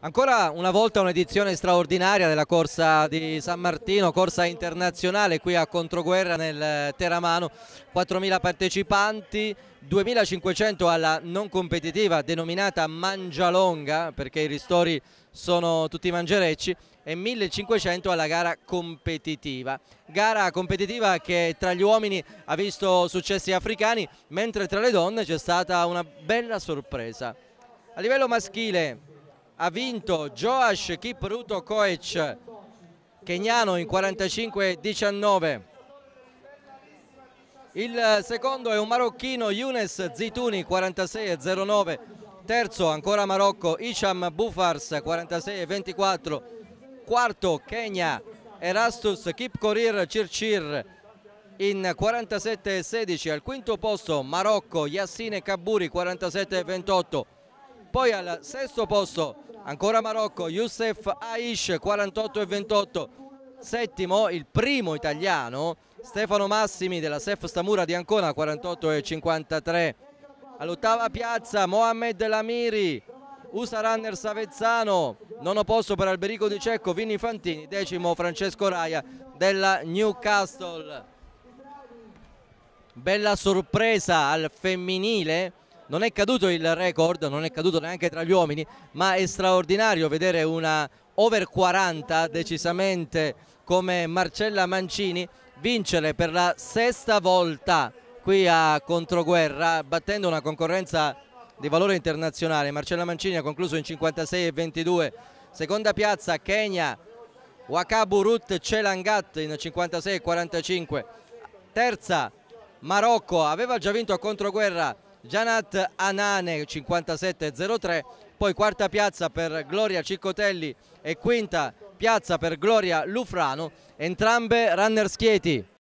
Ancora una volta un'edizione straordinaria della corsa di San Martino, corsa internazionale qui a Controguerra nel Teramano, 4.000 partecipanti, 2.500 alla non competitiva denominata Mangialonga perché i ristori sono tutti mangerecci e 1.500 alla gara competitiva. Gara competitiva che tra gli uomini ha visto successi africani mentre tra le donne c'è stata una bella sorpresa. A livello maschile ha vinto Joash Kipruto Koec, keniano in 45-19. Il secondo è un marocchino Younes Zituni 46-09. Terzo ancora Marocco Isham Bufars 46-24. Quarto Kenya Erastus Kipkorir Circir in 47-16. Al quinto posto Marocco Yassine Kaburi 47-28. Poi al sesto posto ancora Marocco, Youssef Aish 48 e 28, settimo il primo italiano Stefano Massimi della Sef Stamura di Ancona 48 e 53. All'ottava piazza Mohamed Lamiri, Usa Runner Savezzano, nono posto per Alberico Di Cecco, Vini Fantini, decimo Francesco Raia della Newcastle. Bella sorpresa al femminile non è caduto il record, non è caduto neanche tra gli uomini, ma è straordinario vedere una over 40 decisamente come Marcella Mancini vincere per la sesta volta qui a Controguerra battendo una concorrenza di valore internazionale. Marcella Mancini ha concluso in 56 e 22, seconda piazza Kenya, Wakabu Rut Celangat in 56 e 45, terza Marocco aveva già vinto a Controguerra Gianat Anane 57-03, poi quarta piazza per Gloria Ciccotelli e quinta piazza per Gloria Lufrano, entrambe runner schieti.